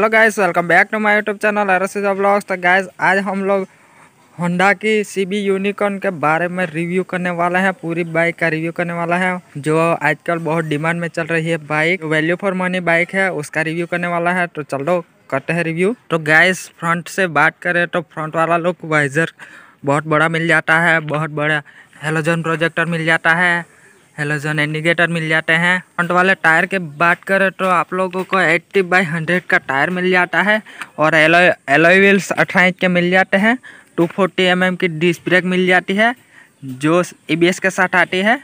hello guys welcome back to my YouTube channel Arsija blogs तो guys आज हम लोग होंडा की सी बी यूनिकॉर्न के बारे में रिव्यू करने वाले हैं पूरी बाइक का रिव्यू करने वाला है जो आजकल बहुत डिमांड में चल रही है bike value for money bike है उसका रिव्यू करने वाला है तो चलो करते हैं रिव्यू तो गाइस फ्रंट से बात करें तो फ्रंट वाला लुक वाइजर बहुत बड़ा मिल जाता है बहुत बड़ा हेलोजन प्रोजेक्टर मिल जाता है हेलोजन इंडिकेटर मिल जाते हैं फ्रंट वाले टायर के बात करें तो आप लोगों को 80 बाई 100 का टायर मिल जाता है और एलो एलोई व्हील्स अठारह इंच के मिल जाते हैं 240 फोर्टी mm की डिस्क ब्रेक मिल जाती है जो ए के साथ आती है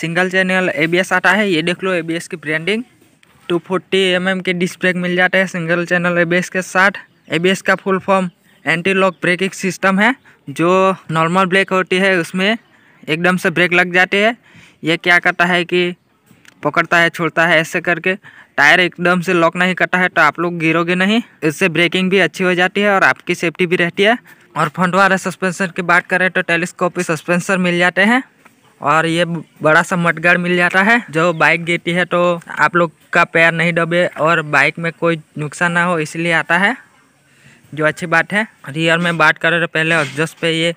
सिंगल चैनल ए आता है ये देख लो ए की ब्रांडिंग 240 फोर्टी mm के डिस्क ब्रेक मिल जाते हैं सिंगल चैनल ए के साथ ए का full form anti lock braking system है जो नॉर्मल ब्रेक होती है उसमें एकदम से ब्रेक लग जाती है ये क्या करता है कि पकड़ता है छोड़ता है ऐसे करके टायर एकदम से लॉक नहीं करता है तो आप लोग गिरोगे नहीं इससे ब्रेकिंग भी अच्छी हो जाती है और आपकी सेफ्टी भी रहती है और फ्रंट वाले सस्पेंसर की बात करें तो टेलीस्कोपी सस्पेंसर मिल जाते हैं और ये बड़ा सा मटगढ़ मिल जाता है जो बाइक गिरती है तो आप लोग का पैर नहीं दबे और बाइक में कोई नुकसान ना हो इसलिए आता है जो अच्छी बात है रियर में बात करें तो पहले एडजस्ट पे ये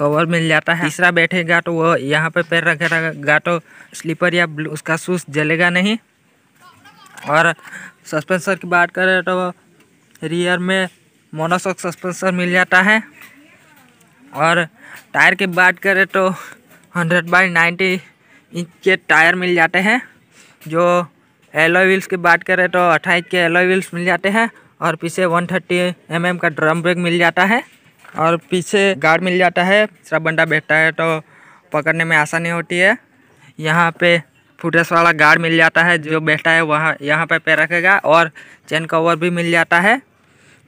कवर मिल जाता है तीसरा बैठेगा तो वह यहाँ पे पैर रखेगा तो स्लीपर या उसका शूज जलेगा नहीं और सस्पेंसर की बात करें तो रियर में मोनोसॉक सस्पेंसर मिल जाता है और टायर की बात करें तो हंड्रेड बाई नाइन्टी इंच के टायर मिल जाते हैं जो एलो व्हील्स की बात करें तो अट्ठाईस के एलो व्हील्स मिल जाते हैं और पीछे 130 थर्टी mm का ड्रम ब्रेक मिल जाता है और पीछे गार्ड मिल जाता है सब बंदा बैठता है तो पकड़ने में आसानी होती है यहाँ पे फुटेस वाला गार्ड मिल जाता है जो बैठा है वहाँ यहाँ पे पैर रखेगा और चैन कवर भी मिल जाता है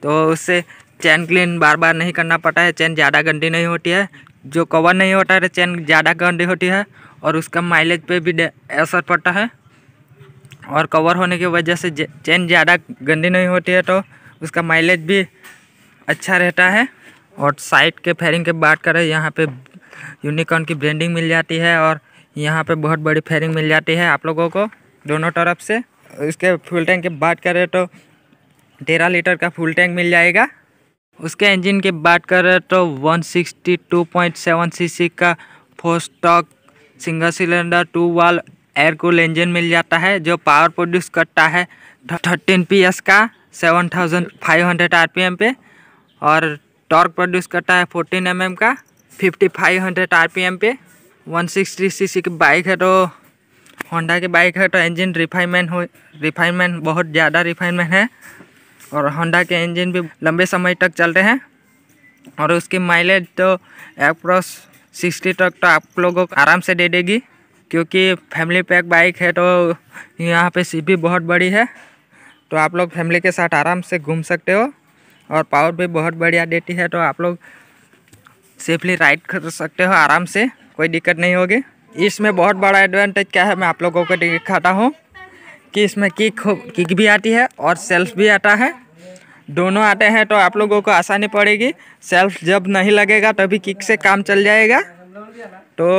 तो उससे चैन क्लीन बार बार नहीं करना पड़ता है चैन ज़्यादा गंदी नहीं होती है जो कवर नहीं होता है तो चैन ज़्यादा गंदी होती है और उसका माइलेज पे भी असर पड़ता है और कवर होने की वजह से चैन ज़्यादा गंदी नहीं होती है तो उसका माइलेज भी अच्छा रहता है और साइड के फेयरिंग की बात करें यहाँ पे यूनिकॉर्न की ब्रांडिंग मिल जाती है और यहाँ पे बहुत बड़ी फेयरिंग मिल जाती है आप लोगों को दोनों तरफ से इसके फुल टैंक की बात करें तो तेरह लीटर का फुल टैंक मिल जाएगा उसके इंजन की बात करें तो 162.7 सीसी का four stroke single cylinder two valve air cool engine मिल जाता है जो पावर प्रोड्यूस करता है 13 पीएस का 7500 आरपीएम पे और टॉर्क प्रोड्यूस करता है फोर्टीन एम mm का fifty five hundred R P M पे वन सिक्सटी सी सी की बाइक है तो होंडा की बाइक है तो इंजन रिफाइनमेंट हो रिफाइनमेंट बहुत ज़्यादा रिफाइनमेंट है और होंडा के इंजन भी लंबे समय तक चल रहे हैं और उसकी माइलेज तो एप्रॉस सिक्सटी तक तो आप लोगों को आराम से दे देगी क्योंकि फैमिली पैक बाइक है तो यहाँ पे सीट भी बहुत बड़ी है तो आप लोग फैमिली के साथ आराम से घूम सकते हो और पावर भी बहुत बढ़िया देती है तो आप लोग सेफली राइड कर सकते हो आराम से कोई दिक्कत नहीं होगी इसमें बहुत बड़ा एडवांटेज क्या है मैं आप लोगों को दिखाता हूँ कि इसमें किक किक भी आती है और सेल्फ भी आता है दोनों आते हैं तो आप लोगों को आसानी पड़ेगी सेल्फ जब नहीं लगेगा तभी किक से काम चल जाएगा तो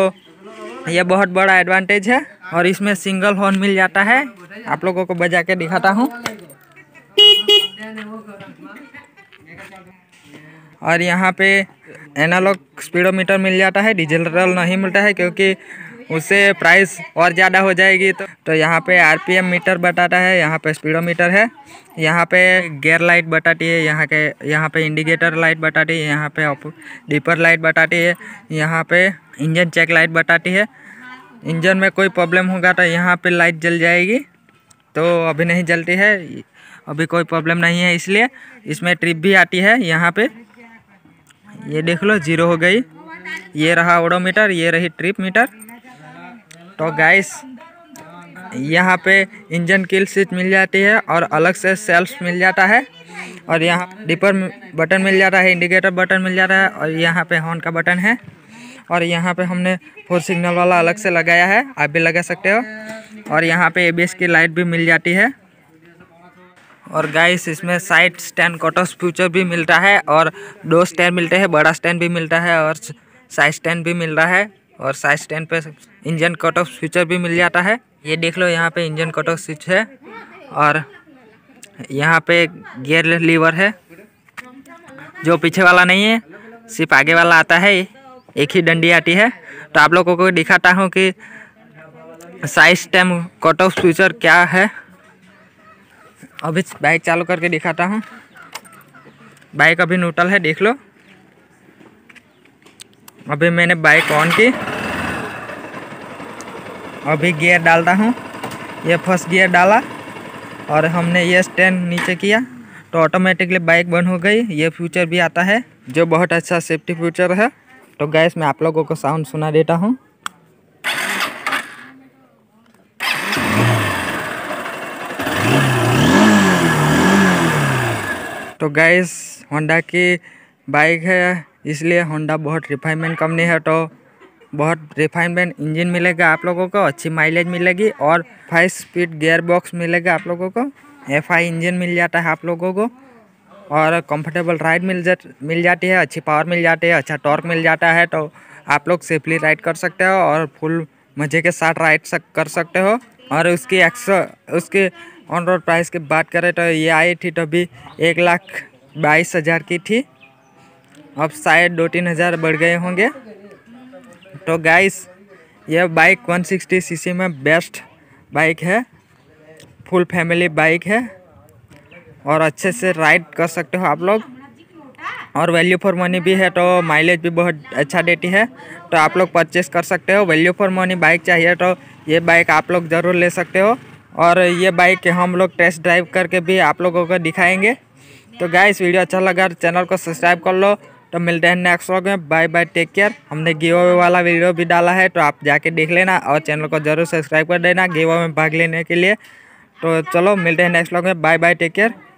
यह बहुत बड़ा एडवांटेज है और इसमें सिंगल हॉर्न मिल जाता है आप लोगों को बजा के दिखाता हूँ और यहाँ पे एनालॉग स्पीडोमीटर मिल जाता है डिजिटल नहीं मिलता है क्योंकि उससे प्राइस और ज़्यादा हो जाएगी तो तो यहाँ पे आरपीएम मीटर बताता है यहाँ पे स्पीडोमीटर है यहाँ पे गेयर लाइट बताती है यहाँ के यहाँ पे इंडिकेटर लाइट बताती है यहाँ पे डीपर लाइट बताती है यहाँ पे इंजन चेक लाइट बताती है इंजन में कोई प्रॉब्लम होगा तो यहाँ पे लाइट जल जाएगी तो अभी नहीं जलती है अभी कोई प्रॉब्लम नहीं है इसलिए इसमें ट्रिप भी आती है यहाँ पर ये देख लो जीरो हो गई ये रहा ओडोमीटर ये रही ट्रिप मीटर तो गैस यहाँ पे इंजन किल स्विच मिल जाती है और अलग से सेल्फ मिल जाता है और यहाँ डिपर बटन मिल जाता है इंडिकेटर बटन मिल जाता है और यहाँ पे हॉर्न का बटन है और यहाँ पे हमने फोर सिग्नल वाला अलग से लगाया है आप भी लगा सकते हो और यहाँ पे एबीएस की लाइट भी मिल जाती है और गाइस इसमें साइड स्टैंड कॉटस फ्यूचर भी मिलता है और दो स्टैंड मिलते हैं बड़ा स्टैंड भी मिलता है और साइड स्टैंड भी मिल रहा है और साइड स्टैंड पे इंजन कट ऑफ फ्यूचर भी मिल जाता है ये देख लो यहाँ पे इंजन कट ऑफ स्विच है और यहाँ पे गियर लीवर है जो पीछे वाला नहीं है सिर्फ आगे वाला आता है एक ही डंडी आती है तो आप लोगों को दिखाता हूँ कि size time cut off feature क्या है अभी बाइक चालू करके दिखाता हूँ बाइक अभी न्यूट्रल है देख लो अभी मैंने बाइक ऑन की अभी गियर डालता हूँ ये फर्स्ट गियर डाला और हमने ये स्टैंड नीचे किया तो ऑटोमेटिकली बाइक बंद हो गई ये फ्यूचर भी आता है जो बहुत अच्छा सेफ्टी फ्यूचर है तो गैस मैं आप लोगों को साउंड सुना देता हूँ तो गैस होंडा की बाइक है इसलिए होंडा बहुत रिफाइनमेंट कंपनी है तो बहुत रिफाइनमेंट इंजन मिलेगा आप लोगों को अच्छी माइलेज मिलेगी और फाइव स्पीड गेयर बॉक्स मिलेगा आप लोगों को एफ आई इंजन मिल जाता है आप लोगों को और कंफर्टेबल राइड मिल जा मिल जाती है अच्छी पावर मिल जाती है अच्छा टॉर्क मिल जाता है तो आप लोग सेफली राइड कर सकते हो और फुल मज़े के साथ राइड सक, कर सकते हो और उसकी एक्स उसकी ऑन रोड प्राइस की बात करें तो ये आई थी तो भी एक लाख बाईस हज़ार की थी अब शायद दो तीन हज़ार बढ़ गए होंगे तो गाइस ये बाइक 160 सीसी में बेस्ट बाइक है फुल फैमिली बाइक है और अच्छे से राइड कर सकते हो आप लोग और वैल्यू फॉर मनी भी है तो माइलेज भी बहुत अच्छा देती है तो आप लोग परचेस कर सकते हो वैल्यू फॉर मनी बाइक चाहिए तो ये बाइक आप लोग ज़रूर ले सकते हो और ये बाइक हम लोग टेस्ट ड्राइव करके भी आप लोगों को दिखाएंगे तो इस वीडियो अच्छा लगा तो चैनल को सब्सक्राइब कर लो तो मिलते हैं नेक्स्ट व्लॉग में बाय बाय टेक केयर हमने गेवो वाला वीडियो भी डाला है तो आप जाके देख लेना और चैनल को जरूर सब्सक्राइब कर देना गेवो में भाग लेने के लिए तो चलो मिलते हैं नेक्स्ट व्लॉग में बाय बाय टेक केयर